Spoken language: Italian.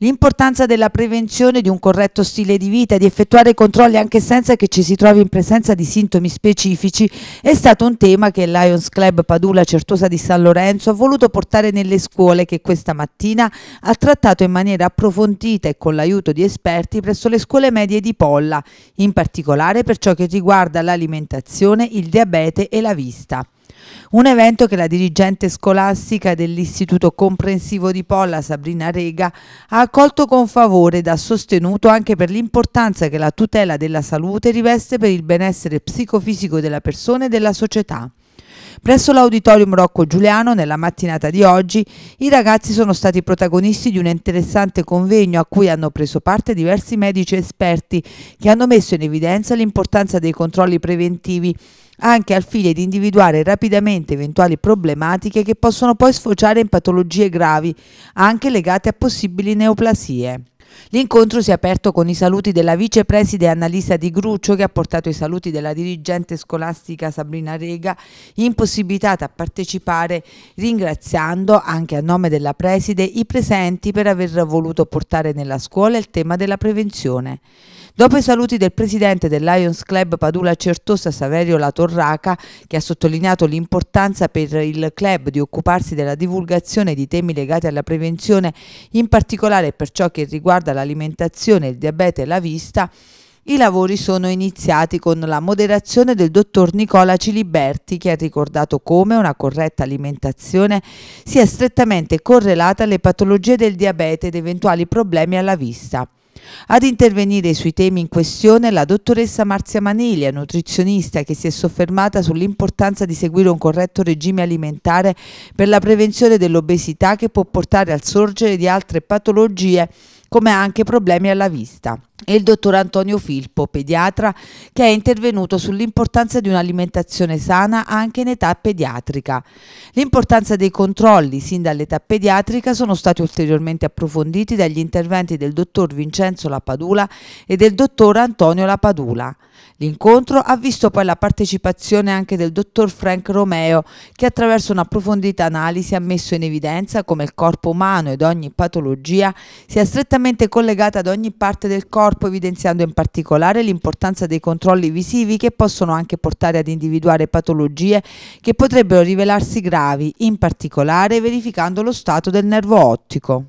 L'importanza della prevenzione di un corretto stile di vita e di effettuare controlli anche senza che ci si trovi in presenza di sintomi specifici è stato un tema che il Lions Club Padula Certosa di San Lorenzo ha voluto portare nelle scuole che questa mattina ha trattato in maniera approfondita e con l'aiuto di esperti presso le scuole medie di Polla, in particolare per ciò che riguarda l'alimentazione, il diabete e la vista. Un evento che la dirigente scolastica dell'Istituto Comprensivo di Polla, Sabrina Rega, ha accolto con favore ed ha sostenuto anche per l'importanza che la tutela della salute riveste per il benessere psicofisico della persona e della società. Presso l'auditorium Rocco Giuliano, nella mattinata di oggi, i ragazzi sono stati protagonisti di un interessante convegno a cui hanno preso parte diversi medici esperti che hanno messo in evidenza l'importanza dei controlli preventivi anche al fine di individuare rapidamente eventuali problematiche che possono poi sfociare in patologie gravi, anche legate a possibili neoplasie. L'incontro si è aperto con i saluti della vicepreside Annalisa di Gruccio che ha portato i saluti della dirigente scolastica Sabrina Rega, impossibilitata a partecipare, ringraziando anche a nome della preside i presenti per aver voluto portare nella scuola il tema della prevenzione. Dopo i saluti del presidente del Lions Club Padula Certosa Saverio La Torraca, che ha sottolineato l'importanza per il club di occuparsi della divulgazione di temi legati alla prevenzione, in particolare per ciò che riguarda l'alimentazione, il diabete e la vista, i lavori sono iniziati con la moderazione del dottor Nicola Ciliberti che ha ricordato come una corretta alimentazione sia strettamente correlata alle patologie del diabete ed eventuali problemi alla vista. Ad intervenire sui temi in questione la dottoressa Marzia Maniglia, nutrizionista che si è soffermata sull'importanza di seguire un corretto regime alimentare per la prevenzione dell'obesità che può portare al sorgere di altre patologie come anche problemi alla vista e il dottor Antonio Filpo, pediatra, che è intervenuto sull'importanza di un'alimentazione sana anche in età pediatrica. L'importanza dei controlli sin dall'età pediatrica sono stati ulteriormente approfonditi dagli interventi del dottor Vincenzo Lapadula e del dottor Antonio Lapadula. L'incontro ha visto poi la partecipazione anche del dottor Frank Romeo, che attraverso un'approfondita analisi ha messo in evidenza come il corpo umano ed ogni patologia sia strettamente collegata ad ogni parte del corpo corpo evidenziando in particolare l'importanza dei controlli visivi che possono anche portare ad individuare patologie che potrebbero rivelarsi gravi, in particolare verificando lo stato del nervo ottico.